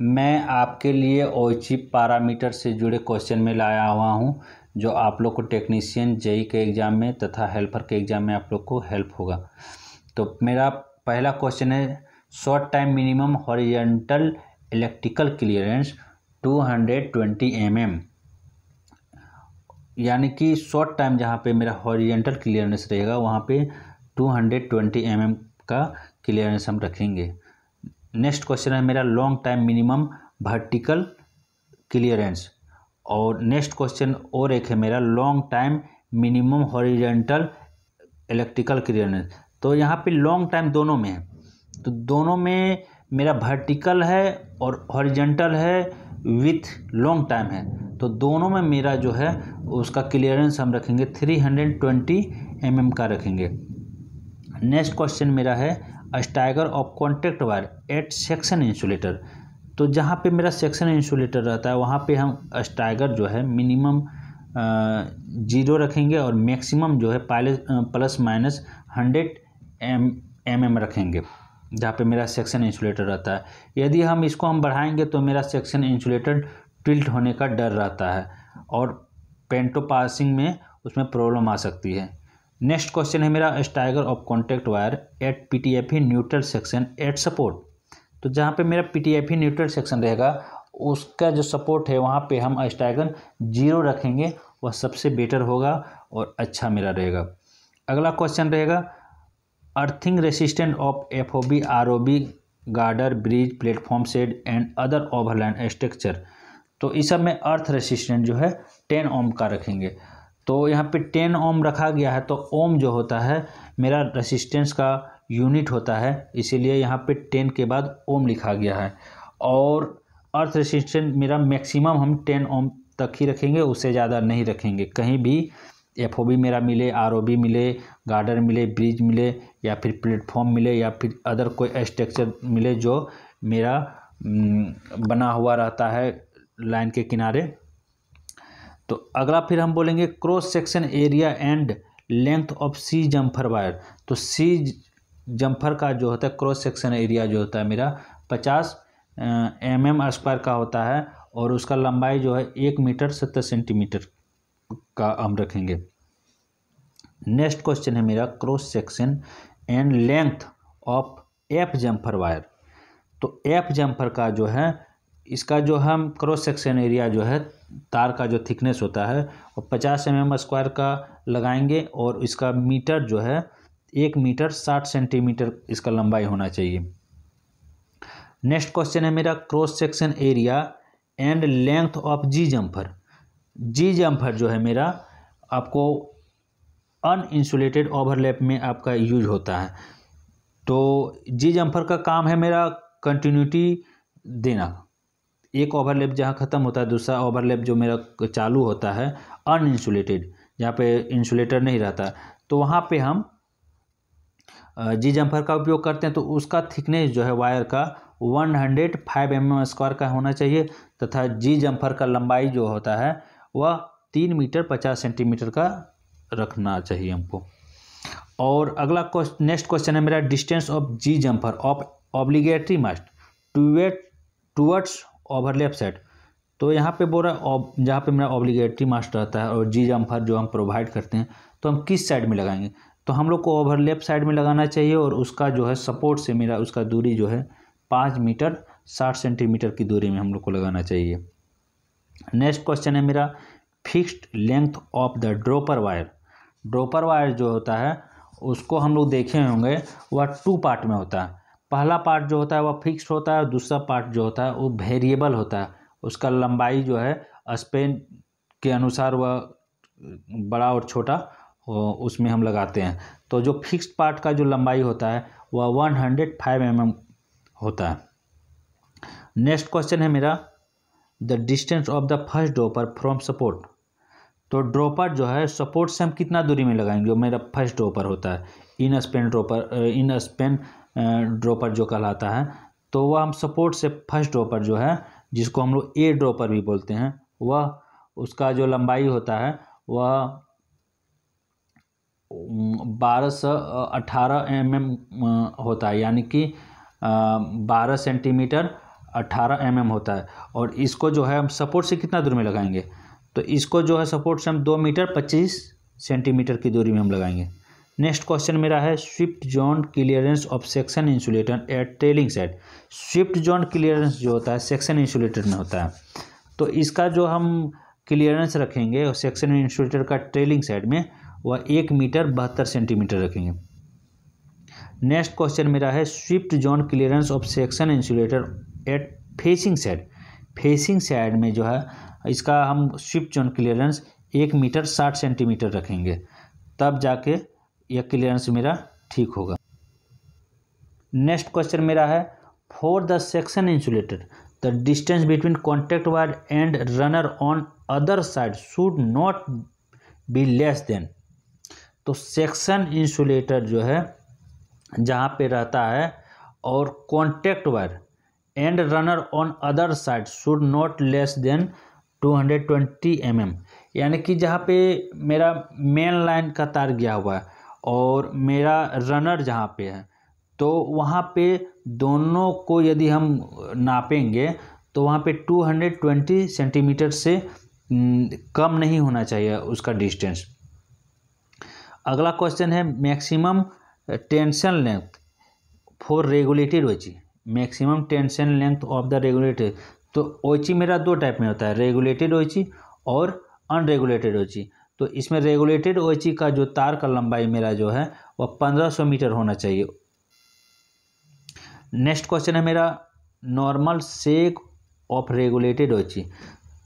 मैं आपके लिए ओची पैरामीटर से जुड़े क्वेश्चन में लाया हुआ हूँ जो आप लोग को टेक्नीशियन जेई के एग्ज़ाम में तथा हेल्पर के एग्ज़ाम में आप लोग को हेल्प होगा तो मेरा पहला क्वेश्चन है short time minimum horizontal electrical clearance 220 M यानी कि शॉर्ट टाइम जहाँ पे मेरा हॉरिजेंटल क्लियरेंस रहेगा वहाँ पे 220 mm का क्लियरेंस हम रखेंगे नेक्स्ट क्वेश्चन है मेरा long time minimum vertical clearance और नेक्स्ट क्वेश्चन और एक है मेरा long time minimum horizontal electrical clearance तो यहाँ पे लॉन्ग टाइम दोनों में है तो दोनों में मेरा वर्टिकल है और हॉरिजेंटल है विथ लॉन्ग टाइम है तो दोनों में मेरा जो है उसका क्लियरेंस हम रखेंगे three hundred twenty M M का रखेंगे नेक्स्ट क्वेश्चन मेरा है stagger of contact wire at section insulator तो जहाँ पे मेरा सेक्शन इंसुलेटर रहता है वहाँ पे हम स्टाइगर जो है मिनिमम जीरो रखेंगे और मैक्सिमम जो है plus minus hundred M M M रखेंगे जहाँ पे मेरा सेक्शन इंसुलेटर रहता है यदि हम इसको हम बढ़ाएंगे तो मेरा सेक्शन इंसुलेटर टिल्ट होने का डर रहता है और पेंटो पासिंग में उसमें प्रॉब्लम आ सकती है नेक्स्ट क्वेश्चन है मेरा stagger of contact wire at P T F E neutral section at support तो जहाँ पे मेरा P T F E neutral section रहेगा उसका जो सपोर्ट है वहाँ पे हम स्टाइगर जीरो रखेंगे वह सबसे बेटर होगा और अच्छा मेरा रहेगा अगला क्वेश्चन रहेगा earthing resistant of F O B R O B girder bridge platform shed and other overland structure तो इस सब में अर्थ रेसिस्टेंट जो है टेन ओम का रखेंगे तो यहाँ पे टेन ओम रखा गया है तो ओम जो होता है मेरा रेसिस्टेंस का यूनिट होता है इसीलिए यहाँ पे टेन के बाद ओम लिखा गया है और अर्थ रेसिस्टेंस मेरा मैक्सिमम हम टेन ओम तक ही रखेंगे उससे ज़्यादा नहीं रखेंगे कहीं भी एफ मेरा मिले आर मिले गार्डन मिले ब्रिज मिले या फिर प्लेटफॉर्म मिले या फिर अदर कोई स्ट्रक्चर मिले जो मेरा हम्म, बना हुआ रहता है लाइन के किनारे तो अगला फिर हम बोलेंगे cross section area and length of C jumper wire तो सी जम्फर का जो होता है क्रॉस सेक्शन एरिया जो होता है मेरा पचास एम एम स्क्वायर का होता है और उसका लंबाई जो है एक मीटर सत्तर सेंटीमीटर का हम रखेंगे नेक्स्ट क्वेश्चन है मेरा cross section and length of F jumper wire तो एफ जम्फर का जो है इसका जो हम क्रॉस सेक्शन एरिया जो है तार का जो थिकनेस होता है वो पचास एम एम स्क्वायर का लगाएंगे और इसका मीटर जो है एक मीटर साठ सेंटीमीटर इसका लंबाई होना चाहिए नेक्स्ट क्वेश्चन है मेरा cross section area and length of G jumper G jumper जो है मेरा आपको अन इंसुलेटेड ओवरलैप में आपका यूज होता है तो जी जम्फर का काम है मेरा कंटिन्यूटी देना एक ओवरलैप जहाँ ख़त्म होता है दूसरा ओवरलैप जो मेरा चालू होता है अन इंसुलेटेड जहाँ पे इंसुलेटर नहीं रहता तो वहाँ पर हम जी जम्फर का उपयोग करते हैं तो उसका थिकनेस जो है वायर का one hundred five M M square का होना चाहिए तथा जी जम्फर का लंबाई जो होता है वह तीन मीटर पचास सेंटीमीटर का रखना चाहिए हमको और अगला क्वेश्चन नेक्स्ट क्वेश्चन है मेरा distance of G jumper of obligatory mast टूवेट टूवर्ड्स ओवरलैप सेट तो यहाँ पे बोल रहा है जहाँ पे मेरा ऑब्लिगेटरी मास्टर रहता है और जी जम्फर जो हम प्रोवाइड करते हैं तो हम किस साइड में लगाएंगे तो हम लोग को ओवरलैप साइड में लगाना चाहिए और उसका जो है सपोर्ट से मेरा उसका दूरी जो है पाँच मीटर साठ सेंटीमीटर की दूरी में हम लोग को लगाना चाहिए नेक्स्ट क्वेश्चन है मेरा fixed length of the dropper wire dropper wire जो होता है उसको हम लोग देखे होंगे वह टू पार्ट में होता है पहला पार्ट जो होता है वह फिक्स होता है और दूसरा पार्ट जो होता है वो वेरिएबल होता है उसका लंबाई जो है स्पेन के अनुसार वह बड़ा और छोटा उसमें हम लगाते हैं तो जो फिक्स पार्ट का जो लंबाई होता है वह one hundred five M M होता है नेक्स्ट क्वेश्चन है मेरा the distance of the first dropper from support तो ड्रॉपर जो है सपोर्ट से हम कितना दूरी में लगाएंगे जो मेरा फर्स्ट ड्रॉपर होता है in span dropper in span dropper जो कहलाता है तो वह हम सपोर्ट से फर्स्ट ड्रॉपर जो है जिसको हम लोग ए ड्रॉपर भी बोलते हैं वह उसका जो लंबाई होता है वह बारह सौ अठारह एम एम होता है यानी कि बारह सेंटीमीटर अट्ठारह एम एम होता है और इसको जो है हम सपोर्ट से कितना दूर में लगाएंगे तो इसको जो है सपोर्ट से हम दो मीटर पच्चीस सेंटीमीटर की दूरी में हम लगाएंगे नेक्स्ट क्वेश्चन मेरा है swift zone clearance of section insulator at trailing side swift zone clearance जो होता है सेक्शन इंसुलेटर में होता है तो इसका जो हम क्लियरेंस रखेंगे और सेक्शन इंसुलेटर का ट्रेलिंग साइड में वह एक मीटर बहत्तर सेंटीमीटर रखेंगे नेक्स्ट क्वेश्चन मेरा है swift zone clearance of section insulator at facing side facing side में जो है इसका हम स्विफ्ट जोन क्लियरेंस एक मीटर साठ सेंटीमीटर रखेंगे तब जाके यह क्लियरेंस मेरा ठीक होगा नेक्स्ट क्वेश्चन मेरा है for the section insulator the distance between contact wire and runner on other side should not be less than तो सेक्शन इंसुलेटर जो है जहाँ पे रहता है और contact wire and runner on other side should not less than 220 hundred mm. यानी कि जहाँ पे मेरा मेन लाइन का तार गया हुआ है और मेरा रनर जहाँ पे है तो वहाँ पे दोनों को यदि हम नापेंगे तो वहाँ पे 220 सेंटीमीटर से कम नहीं होना चाहिए उसका डिस्टेंस अगला क्वेश्चन है maximum tension length for regulated OHE maximum tension length of the regulated तो ओची मेरा दो टाइप में होता है रेगुलेटेड ओची और अनरेगुलेटेड ओची तो इसमें रेगुलेटेड ओ e का जो तार का लंबाई मेरा जो है वह 1500 मीटर होना चाहिए नेक्स्ट क्वेश्चन है मेरा normal sag of regulated OHE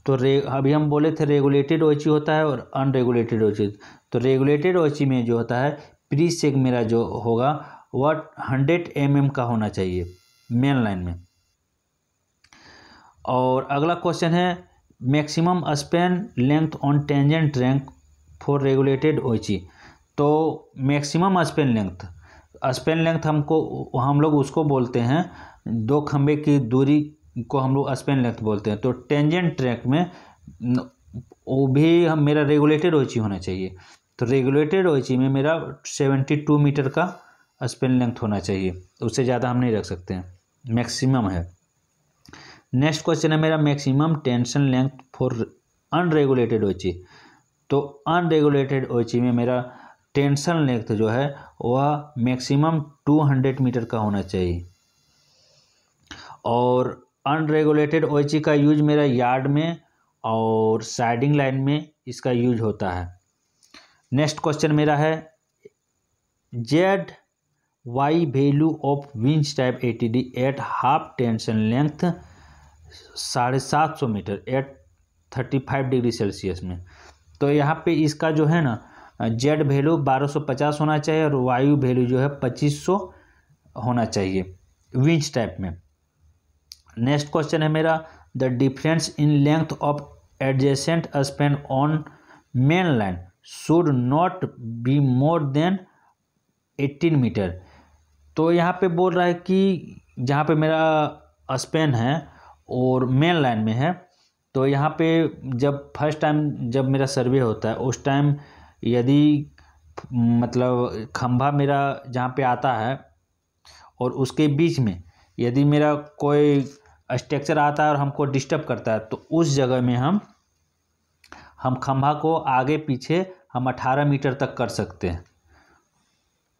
तो रे अभी हम बोले थे रेगुलेटेड ओची e होता है और अनरेगुलेटेड ओची e। तो रेगुलेटेड ओची में जो होता है प्री सेक मेरा जो होगा वह हंड्रेड एम का होना चाहिए मेन लाइन में और अगला क्वेश्चन है maximum span length on tangent रैंक फोर रेगुलेटेड ओची तो maximum span length span length हमको हम लोग उसको बोलते हैं दो खंबे की दूरी को हम लोग स्पेन लेंथ बोलते हैं तो टेंजेंट ट्रैक में वो भी हम मेरा रेगुलेटेड ओची होना चाहिए तो रेगुलेटेड ओची में मेरा सेवेंटी टू मीटर का स्पेन लेंथ होना चाहिए उससे ज़्यादा हम नहीं रख सकते हैं मैक्सिमम है नेक्स्ट क्वेश्चन है मेरा maximum tension length for unregulated OHE तो अनरेगुलेटेड ओ e में मेरा टेंशन लेंथ जो है वह मैक्सिमम 200 मीटर का होना चाहिए और अनरेगुलेटेड ओ e का यूज मेरा यार्ड में और साइडिंग लाइन में इसका यूज होता है नेक्स्ट क्वेश्चन मेरा है Z Y value of winch type A T D at half tension length साढ़े सात सौ metre at thirty five degree Celsius में तो यहाँ पे इसका जो है ना जेड वैल्यू 1250 होना चाहिए और वायु वैल्यू जो है 2500 होना चाहिए विंच टाइप में नेक्स्ट क्वेश्चन है मेरा the difference in length of adjacent span on main line should not be more than 18 metre तो यहाँ पे बोल रहा है कि जहाँ पे मेरा स्पेन है और मेन लाइन में है तो यहाँ पे जब फर्स्ट टाइम जब मेरा सर्वे होता है उस टाइम यदि मतलब खंभा मेरा जहाँ पे आता है और उसके बीच में यदि मेरा कोई स्ट्रक्चर आता है और हमको डिस्टर्ब करता है तो उस जगह में हम हम खंभा को आगे पीछे हम 18 मीटर तक कर सकते हैं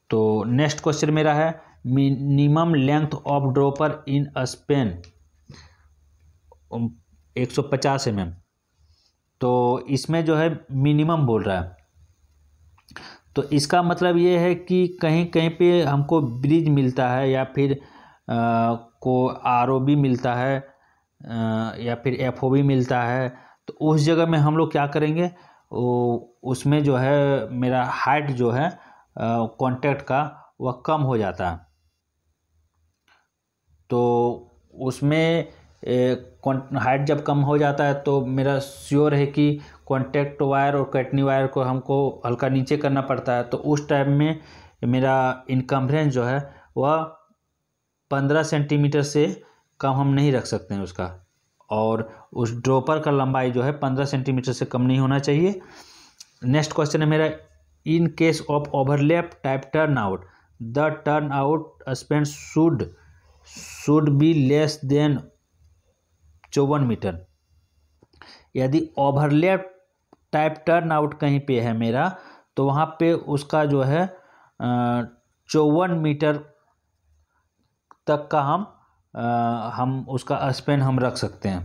तो नेक्स्ट क्वेश्चन मेरा है minimum length of dropper in span एक सौ पचास एम एम तो इसमें जो है मिनिमम बोल रहा है तो इसका मतलब ये है कि कहीं कहीं पे हमको ब्रिज मिलता है या फिर आ, को आर ओ बी मिलता है आ, या फिर एफ ओ भी मिलता है तो उस जगह में हम लोग क्या करेंगे वो उसमें जो है मेरा हाइट जो है कांटेक्ट का वह कम हो जाता है तो उसमें हाइट जब कम हो जाता है तो मेरा श्योर है कि कॉन्टैक्ट वायर और कैटनी वायर को हमको हल्का नीचे करना पड़ता है तो उस टाइम में मेरा इनकम्फ्रेंस जो है वह पंद्रह सेंटीमीटर से कम हम नहीं रख सकते हैं उसका और उस ड्रॉपर का लंबाई जो है पंद्रह सेंटीमीटर से कम नहीं होना चाहिए नेक्स्ट क्वेश्चन है मेरा in case of overlap type turn out the turn out span should should be less than चौवन मीटर यदि ओवरलैप टाइप टर्न आउट कहीं पे है मेरा तो वहाँ पे उसका जो है चौवन मीटर तक का हम आ, हम उसका स्पेन हम रख सकते हैं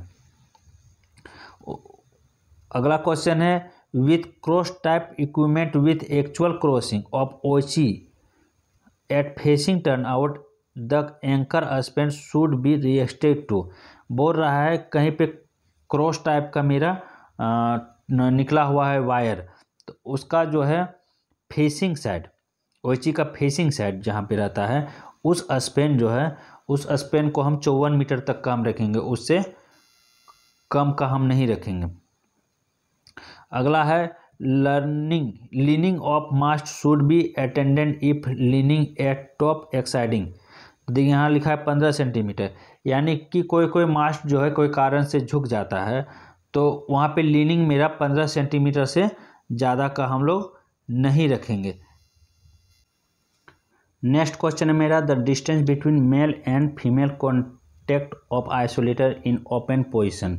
अगला क्वेश्चन है with cross type equipment with actual crossing of OHE at facing turn out the anchor span should be rested to बोल रहा है कहीं पे क्रॉस टाइप का मेरा निकला हुआ है वायर तो उसका जो है फेसिंग साइड ओची का फेसिंग साइड जहाँ पे रहता है उस स्पेन जो है उस स्पेन को हम चौवन मीटर तक का हम रखेंगे उससे कम का हम नहीं रखेंगे अगला है learning leaning of mast should be attendant if leaning at top exceeding देखिए यहाँ लिखा है पंद्रह सेंटीमीटर यानी कि कोई कोई मास्ट जो है कोई कारण से झुक जाता है तो वहाँ पे लीनिंग मेरा पंद्रह सेंटीमीटर से ज़्यादा का हम लोग नहीं रखेंगे नेक्स्ट क्वेश्चन है मेरा the distance between male and female contact of isolator in open position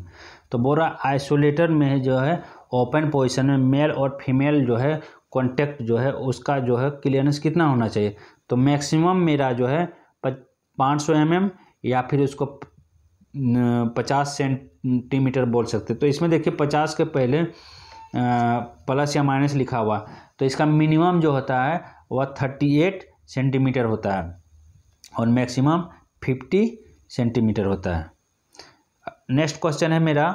तो बोरा आइसोलेटर में जो है ओपन पोजिशन में मेल और फीमेल जो है कॉन्टेक्ट जो है उसका जो है क्लियरेंस कितना होना चाहिए तो मैक्सिमम मेरा जो है पाँच सौ एम एम या फिर उसको पचास सेंटीमीटर बोल सकते तो इसमें देखिए पचास के पहले प्लस या माइनस लिखा हुआ तो इसका मिनिमम जो होता है वह थर्टी एट सेंटीमीटर होता है और मैक्सिमम फिफ्टी सेंटीमीटर होता है नेक्स्ट क्वेश्चन है मेरा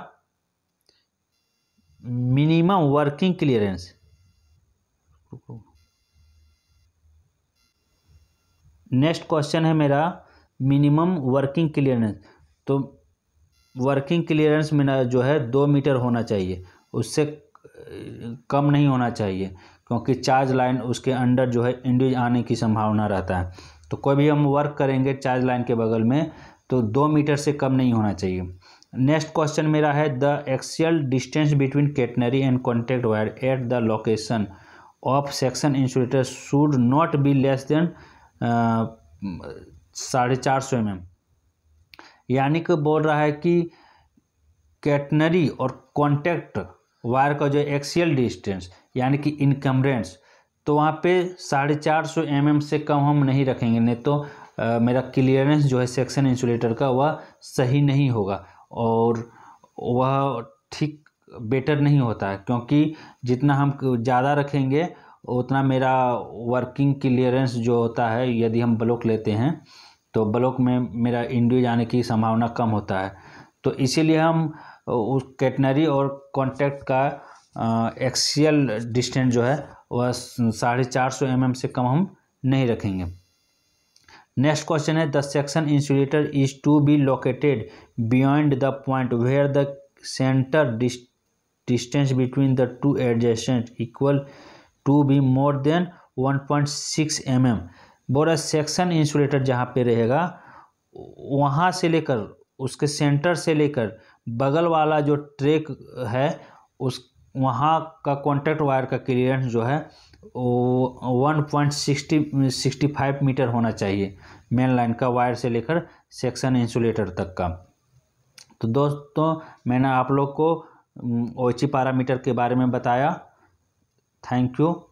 minimum working clearance next question है मेरा मिनिमम वर्किंग क्लियरेंस तो वर्किंग क्लियरेंस मेरा जो है दो मीटर होना चाहिए उससे कम नहीं होना चाहिए क्योंकि चार्ज लाइन उसके अंडर जो है इंड्यूज आने की संभावना रहता है तो कोई भी हम वर्क करेंगे चार्ज लाइन के बगल में तो दो मीटर से कम नहीं होना चाहिए नेक्स्ट क्वेश्चन मेरा है the axial distance between catenary and contact wire at the location of section insulator should not be less than साढ़े चार सौ एम यानी कि बोल रहा है कि कैटनरी और कॉन्टैक्ट वायर का जो एक्सियल डिस्टेंस यानी कि इनकमरेंस तो वहाँ पे साढ़े चार सौ एम से कम हम नहीं रखेंगे नहीं तो आ, मेरा क्लियरेंस जो है सेक्शन इंसुलेटर का वह सही नहीं होगा और वह ठीक बेटर नहीं होता है क्योंकि जितना हम ज़्यादा रखेंगे उतना मेरा वर्किंग क्लियरेंस जो होता है यदि हम ब्लॉक लेते हैं तो ब्लॉक में मेरा इंड्यू जाने की संभावना कम होता है तो इसीलिए हम उस कैटनरी और कॉन्टैक्ट का एक्सियल डिस्टेंस जो है वह साढ़े चार सौ एम mm से कम हम नहीं रखेंगे नेक्स्ट क्वेश्चन है the section insulator is to be located beyond the point where the centre distance between the two adjacent equal to be more than 1.6 point mm. बोरा सेक्शन इंसुलेटर जहाँ पे रहेगा वहाँ से लेकर उसके सेंटर से लेकर बगल वाला जो ट्रेक है उस वहाँ का कॉन्टैक्ट वायर का क्लियरेंस जो है one point sixty sixty five metre होना चाहिए मेन लाइन का वायर से लेकर सेक्शन इंसुलेटर तक का तो दोस्तों मैंने आप लोग को ओची पैरामीटर के बारे में बताया थैंक यू